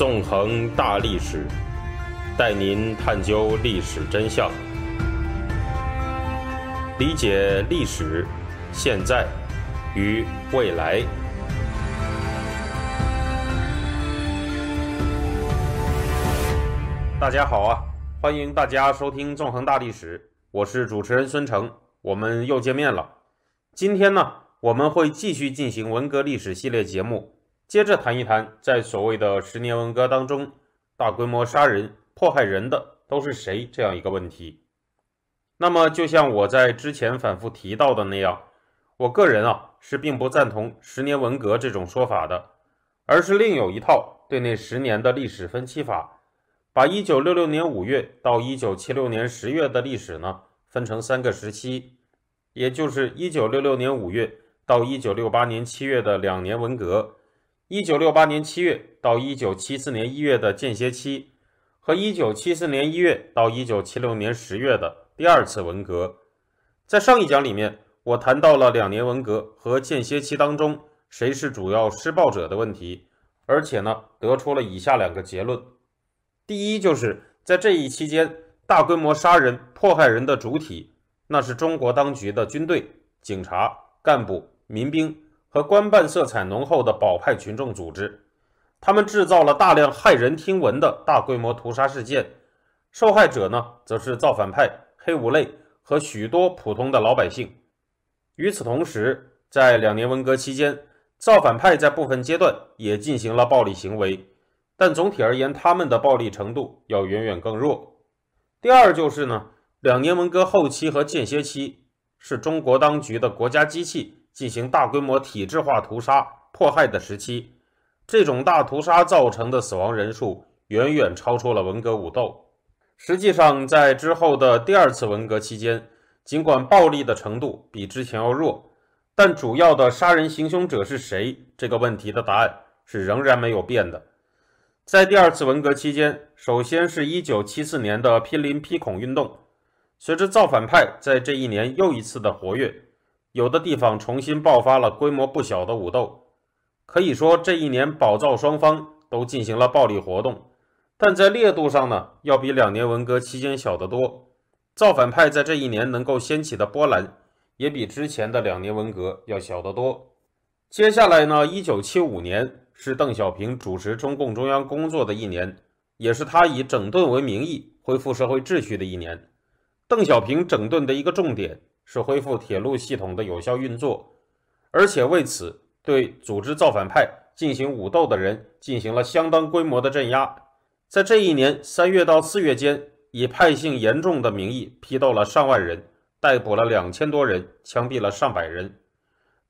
纵横大历史，带您探究历史真相，理解历史、现在与未来。大家好啊，欢迎大家收听《纵横大历史》，我是主持人孙成，我们又见面了。今天呢，我们会继续进行文革历史系列节目。接着谈一谈，在所谓的十年文革当中，大规模杀人、迫害人的都是谁这样一个问题。那么，就像我在之前反复提到的那样，我个人啊是并不赞同“十年文革”这种说法的，而是另有一套对那十年的历史分期法，把一九六六年五月到一九七六年十月的历史呢分成三个时期，也就是一九六六年五月到一九六八年七月的两年文革。一九六八年七月到一九七四年一月的间歇期，和一九七四年一月到一九七六年十月的第二次文革，在上一讲里面，我谈到了两年文革和间歇期当中谁是主要施暴者的问题，而且呢，得出了以下两个结论：第一，就是在这一期间大规模杀人迫害人的主体，那是中国当局的军队、警察、干部、民兵。和官办色彩浓厚的保派群众组织，他们制造了大量骇人听闻的大规模屠杀事件，受害者呢，则是造反派、黑五类和许多普通的老百姓。与此同时，在两年文革期间，造反派在部分阶段也进行了暴力行为，但总体而言，他们的暴力程度要远远更弱。第二就是呢，两年文革后期和间歇期是中国当局的国家机器。进行大规模体制化屠杀迫害的时期，这种大屠杀造成的死亡人数远远超出了文革武斗。实际上，在之后的第二次文革期间，尽管暴力的程度比之前要弱，但主要的杀人行凶者是谁这个问题的答案是仍然没有变的。在第二次文革期间，首先是一九七四年的批林批孔运动，随着造反派在这一年又一次的活跃。有的地方重新爆发了规模不小的武斗，可以说这一年宝藏双方都进行了暴力活动，但在烈度上呢，要比两年文革期间小得多。造反派在这一年能够掀起的波澜，也比之前的两年文革要小得多。接下来呢，一九七五年是邓小平主持中共中央工作的一年，也是他以整顿为名义恢复社会秩序的一年。邓小平整顿的一个重点。是恢复铁路系统的有效运作，而且为此对组织造反派进行武斗的人进行了相当规模的镇压。在这一年三月到四月间，以派性严重的名义批斗了上万人，逮捕了两千多人，枪毙了上百人。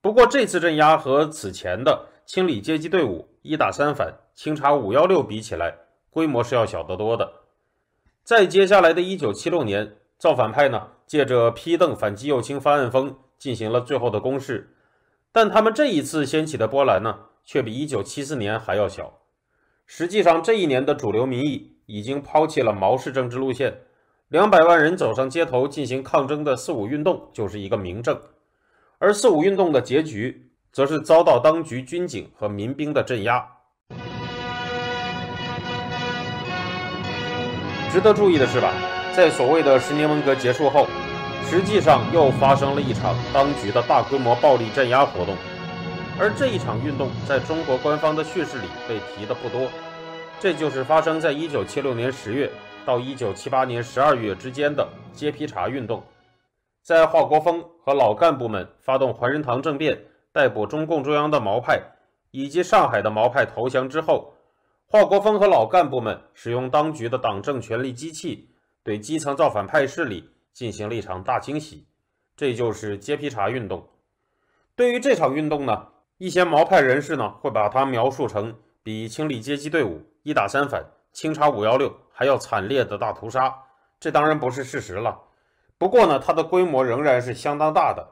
不过，这次镇压和此前的清理阶级队伍、一打三反、清查五幺六比起来，规模是要小得多的。在接下来的一九七六年。造反派呢，借着批邓反击右倾翻案风进行了最后的攻势，但他们这一次掀起的波澜呢，却比一九七四年还要小。实际上，这一年的主流民意已经抛弃了毛式政治路线，两百万人走上街头进行抗争的四五运动就是一个明证。而四五运动的结局，则是遭到当局军警和民兵的镇压。值得注意的是吧。在所谓的十年文革结束后，实际上又发生了一场当局的大规模暴力镇压活动，而这一场运动在中国官方的叙事里被提的不多。这就是发生在1976年十月到1978年十二月之间的揭批查运动。在华国锋和老干部们发动怀仁堂政变、逮捕中共中央的毛派，以及上海的毛派投降之后，华国锋和老干部们使用当局的党政权力机器。对基层造反派势力进行了一场大清洗，这就是揭批查运动。对于这场运动呢，一些毛派人士呢会把它描述成比清理阶级队伍、一打三反、清查五幺六还要惨烈的大屠杀，这当然不是事实了。不过呢，它的规模仍然是相当大的。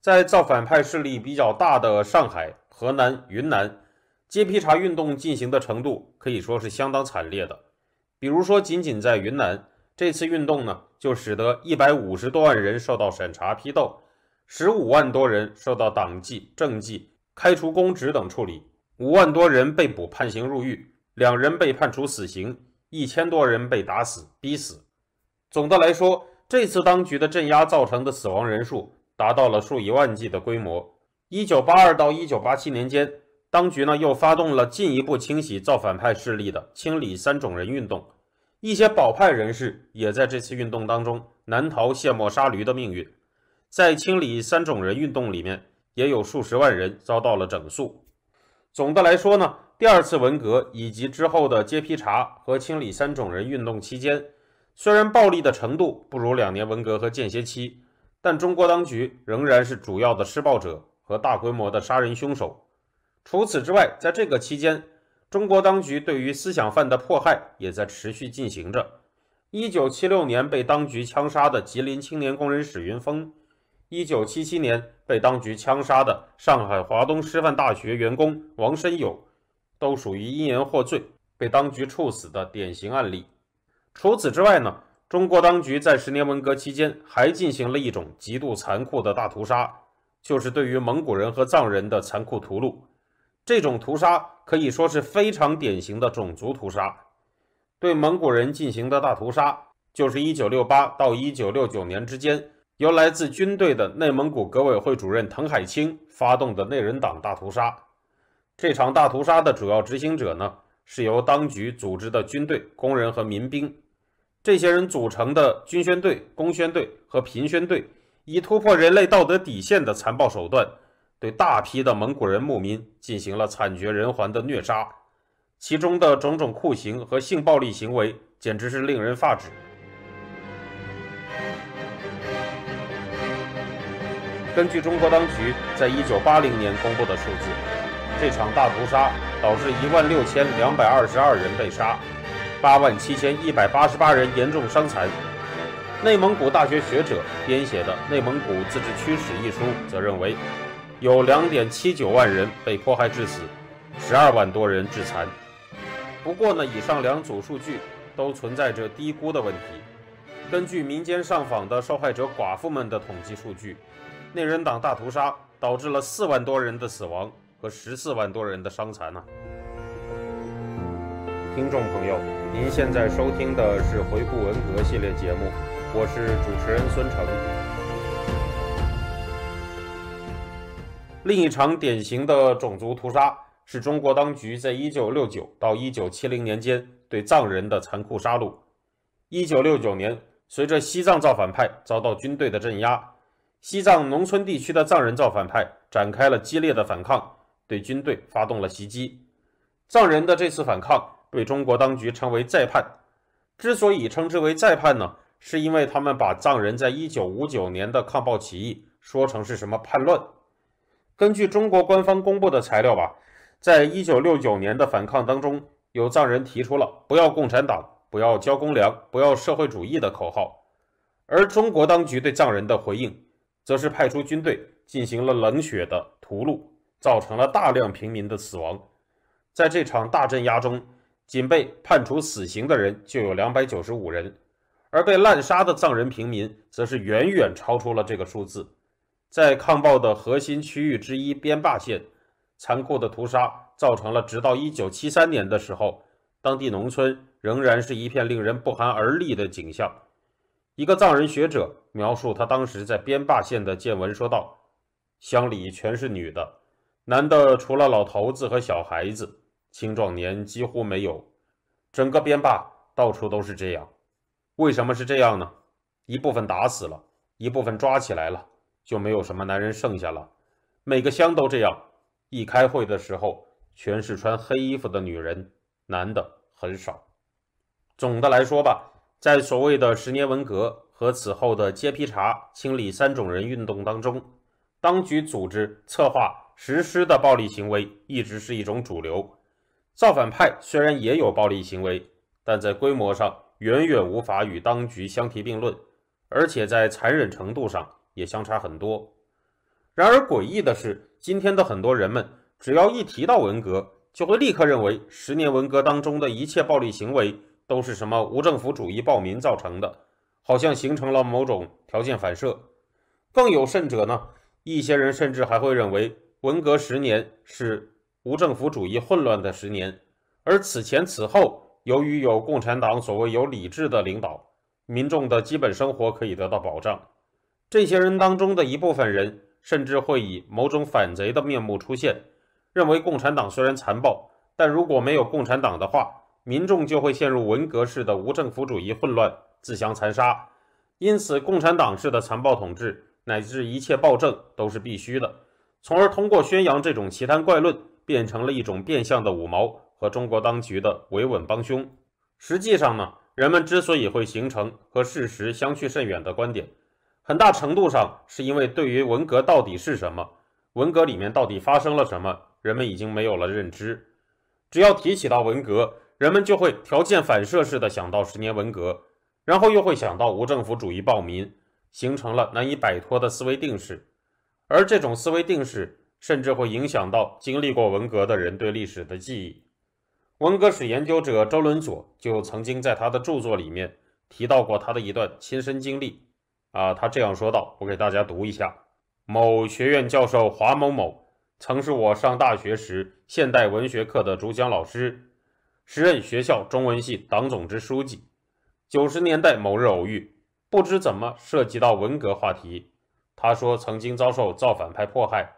在造反派势力比较大的上海、河南、云南，揭批查运动进行的程度可以说是相当惨烈的。比如说，仅仅在云南。这次运动呢，就使得一百五十多万人受到审查批斗，十五万多人受到党纪政纪开除公职等处理，五万多人被捕判刑入狱，两人被判处死刑，一千多人被打死逼死。总的来说，这次当局的镇压造成的死亡人数达到了数以万计的规模。一九八二到一九八七年间，当局呢又发动了进一步清洗造反派势力的“清理三种人”运动。一些保派人士也在这次运动当中难逃卸磨杀驴的命运，在清理三种人运动里面，也有数十万人遭到了整肃。总的来说呢，第二次文革以及之后的揭批查和清理三种人运动期间，虽然暴力的程度不如两年文革和间歇期，但中国当局仍然是主要的施暴者和大规模的杀人凶手。除此之外，在这个期间。中国当局对于思想犯的迫害也在持续进行着。一九七六年被当局枪杀的吉林青年工人史云峰，一九七七年被当局枪杀的上海华东师范大学员工王申友，都属于因言获罪被当局处死的典型案例。除此之外呢，中国当局在十年文革期间还进行了一种极度残酷的大屠杀，就是对于蒙古人和藏人的残酷屠戮。这种屠杀。可以说是非常典型的种族屠杀，对蒙古人进行的大屠杀，就是1968到1969年之间，由来自军队的内蒙古革委会主任滕海清发动的内人党大屠杀。这场大屠杀的主要执行者呢，是由当局组织的军队、工人和民兵，这些人组成的军宣队、工宣队和贫宣队，以突破人类道德底线的残暴手段。对大批的蒙古人牧民进行了惨绝人寰的虐杀，其中的种种酷刑和性暴力行为简直是令人发指。根据中国当局在一九八零年公布的数字，这场大屠杀导致一万六千两百二十二人被杀，八万七千一百八十八人严重伤残。内蒙古大学学者编写的《内蒙古自治区史》一书则认为。有两点七九万人被迫害致死，十二万多人致残。不过呢，以上两组数据都存在着低估的问题。根据民间上访的受害者寡妇们的统计数据，内人党大屠杀导致了四万多人的死亡和十四万多人的伤残呢。听众朋友，您现在收听的是《回顾文革》系列节目，我是主持人孙成。另一场典型的种族屠杀是中国当局在1969到1970年间对藏人的残酷杀戮。1969年，随着西藏造反派遭到军队的镇压，西藏农村地区的藏人造反派展开了激烈的反抗，对军队发动了袭击。藏人的这次反抗被中国当局称为“再叛”。之所以称之为“再叛”呢，是因为他们把藏人在1959年的抗暴起义说成是什么叛乱。根据中国官方公布的材料吧，在一九六九年的反抗当中，有藏人提出了“不要共产党，不要交公粮，不要社会主义”的口号，而中国当局对藏人的回应，则是派出军队进行了冷血的屠戮，造成了大量平民的死亡。在这场大镇压中，仅被判处死刑的人就有两百九十五人，而被滥杀的藏人平民，则是远远超出了这个数字。在抗暴的核心区域之一边坝县，残酷的屠杀造成了，直到一九七三年的时候，当地农村仍然是一片令人不寒而栗的景象。一个藏人学者描述他当时在边坝县的见闻，说道：“乡里全是女的，男的除了老头子和小孩子，青壮年几乎没有。整个边坝到处都是这样。为什么是这样呢？一部分打死了一部分抓起来了。”就没有什么男人剩下了，每个乡都这样。一开会的时候，全是穿黑衣服的女人，男的很少。总的来说吧，在所谓的十年文革和此后的揭批查、清理三种人运动当中，当局组织策划实施的暴力行为一直是一种主流。造反派虽然也有暴力行为，但在规模上远远无法与当局相提并论，而且在残忍程度上。也相差很多。然而诡异的是，今天的很多人们，只要一提到文革，就会立刻认为十年文革当中的一切暴力行为都是什么无政府主义暴民造成的，好像形成了某种条件反射。更有甚者呢，一些人甚至还会认为文革十年是无政府主义混乱的十年，而此前此后，由于有共产党所谓有理智的领导，民众的基本生活可以得到保障。这些人当中的一部分人，甚至会以某种反贼的面目出现，认为共产党虽然残暴，但如果没有共产党的话，民众就会陷入文革式的无政府主义混乱、自相残杀。因此，共产党式的残暴统治乃至一切暴政都是必须的，从而通过宣扬这种奇谈怪论，变成了一种变相的五毛和中国当局的维稳帮凶。实际上呢，人们之所以会形成和事实相去甚远的观点。很大程度上是因为对于文革到底是什么，文革里面到底发生了什么，人们已经没有了认知。只要提起到文革，人们就会条件反射似的想到十年文革，然后又会想到无政府主义暴民，形成了难以摆脱的思维定式。而这种思维定式甚至会影响到经历过文革的人对历史的记忆。文革史研究者周伦佐就曾经在他的著作里面提到过他的一段亲身经历。啊，他这样说道：“我给大家读一下，某学院教授华某某曾是我上大学时现代文学课的主讲老师，时任学校中文系党总支书记。九十年代某日偶遇，不知怎么涉及到文革话题。他说曾经遭受造反派迫害，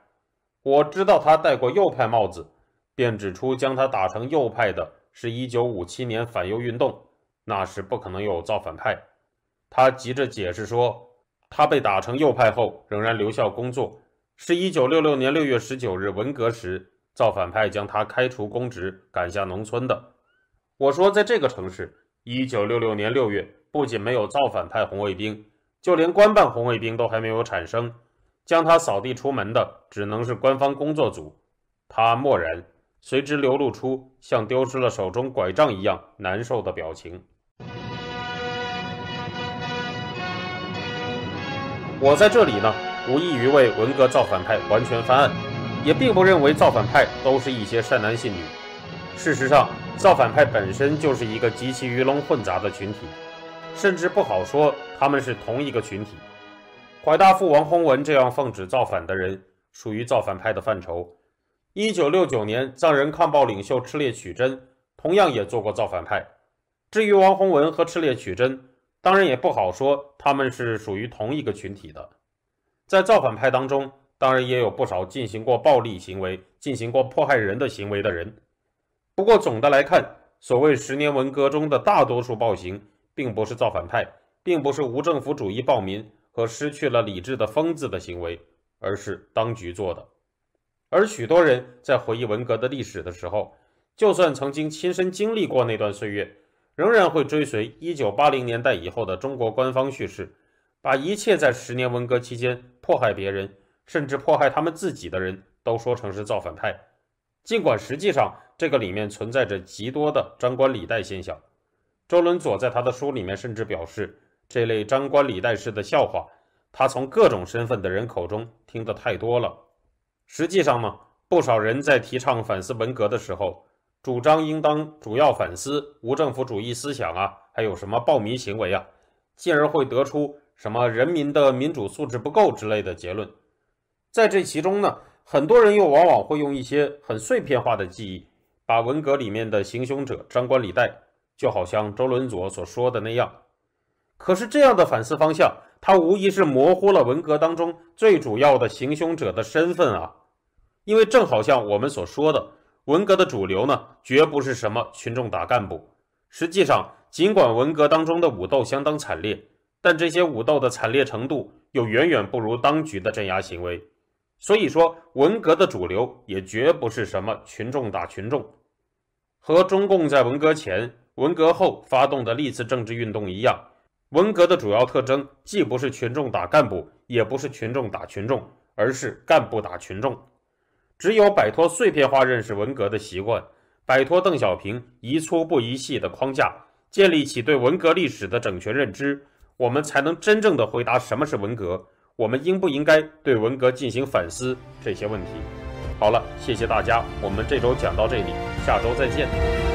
我知道他戴过右派帽子，便指出将他打成右派的是一九五七年反右运动，那是不可能有造反派。”他急着解释说，他被打成右派后仍然留校工作，是一九六六年六月十九日文革时造反派将他开除公职、赶下农村的。我说，在这个城市，一九六六年六月不仅没有造反派红卫兵，就连官办红卫兵都还没有产生，将他扫地出门的只能是官方工作组。他默然，随之流露出像丢失了手中拐杖一样难受的表情。我在这里呢，无异于为文革造反派完全翻案，也并不认为造反派都是一些善男信女。事实上，造反派本身就是一个极其鱼龙混杂的群体，甚至不好说他们是同一个群体。怀大富、王洪文这样奉旨造反的人，属于造反派的范畴。一九六九年，藏人抗暴领袖赤烈曲珍同样也做过造反派。至于王洪文和赤烈曲珍。当然也不好说，他们是属于同一个群体的。在造反派当中，当然也有不少进行过暴力行为、进行过迫害人的行为的人。不过总的来看，所谓十年文革中的大多数暴行，并不是造反派，并不是无政府主义暴民和失去了理智的疯子的行为，而是当局做的。而许多人在回忆文革的历史的时候，就算曾经亲身经历过那段岁月。仍然会追随1980年代以后的中国官方叙事，把一切在十年文革期间迫害别人，甚至迫害他们自己的人都说成是造反派。尽管实际上这个里面存在着极多的张冠李戴现象。周伦佐在他的书里面甚至表示，这类张冠李戴式的笑话，他从各种身份的人口中听得太多了。实际上呢，不少人在提倡反思文革的时候。主张应当主要反思无政府主义思想啊，还有什么暴民行为啊，进而会得出什么人民的民主素质不够之类的结论。在这其中呢，很多人又往往会用一些很碎片化的记忆，把文革里面的行凶者张冠李戴，就好像周伦佐所说的那样。可是这样的反思方向，它无疑是模糊了文革当中最主要的行凶者的身份啊，因为正好像我们所说的。文革的主流呢，绝不是什么群众打干部。实际上，尽管文革当中的武斗相当惨烈，但这些武斗的惨烈程度又远远不如当局的镇压行为。所以说，文革的主流也绝不是什么群众打群众。和中共在文革前、文革后发动的历次政治运动一样，文革的主要特征既不是群众打干部，也不是群众打群众，而是干部打群众。只有摆脱碎片化认识文革的习惯，摆脱邓小平“一粗不一细”的框架，建立起对文革历史的整全认知，我们才能真正的回答什么是文革，我们应不应该对文革进行反思这些问题。好了，谢谢大家，我们这周讲到这里，下周再见。